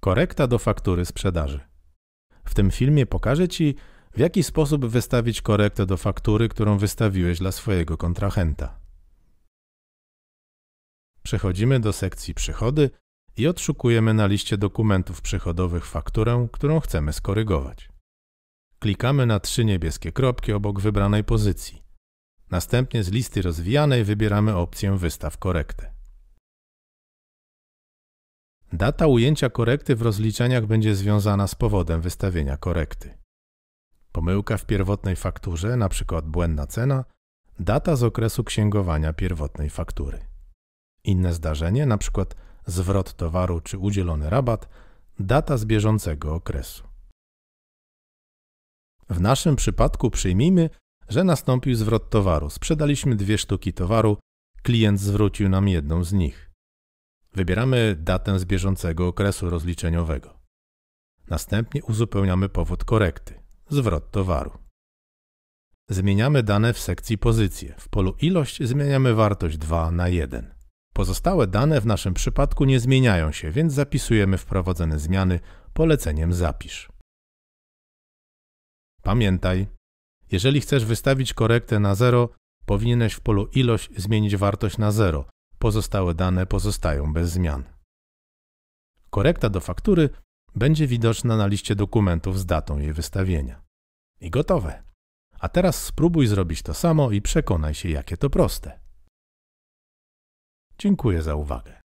Korekta do faktury sprzedaży. W tym filmie pokażę Ci, w jaki sposób wystawić korektę do faktury, którą wystawiłeś dla swojego kontrahenta. Przechodzimy do sekcji Przychody i odszukujemy na liście dokumentów przychodowych fakturę, którą chcemy skorygować. Klikamy na trzy niebieskie kropki obok wybranej pozycji. Następnie z listy rozwijanej wybieramy opcję Wystaw korektę. Data ujęcia korekty w rozliczeniach będzie związana z powodem wystawienia korekty. Pomyłka w pierwotnej fakturze, np. błędna cena, data z okresu księgowania pierwotnej faktury. Inne zdarzenie, np. zwrot towaru czy udzielony rabat, data z bieżącego okresu. W naszym przypadku przyjmijmy, że nastąpił zwrot towaru. Sprzedaliśmy dwie sztuki towaru, klient zwrócił nam jedną z nich. Wybieramy datę z bieżącego okresu rozliczeniowego. Następnie uzupełniamy powód korekty, zwrot towaru. Zmieniamy dane w sekcji pozycje. W polu ilość zmieniamy wartość 2 na 1. Pozostałe dane w naszym przypadku nie zmieniają się, więc zapisujemy wprowadzone zmiany poleceniem zapisz. Pamiętaj, jeżeli chcesz wystawić korektę na 0, powinieneś w polu ilość zmienić wartość na 0, Pozostałe dane pozostają bez zmian. Korekta do faktury będzie widoczna na liście dokumentów z datą jej wystawienia. I gotowe. A teraz spróbuj zrobić to samo i przekonaj się, jakie to proste. Dziękuję za uwagę.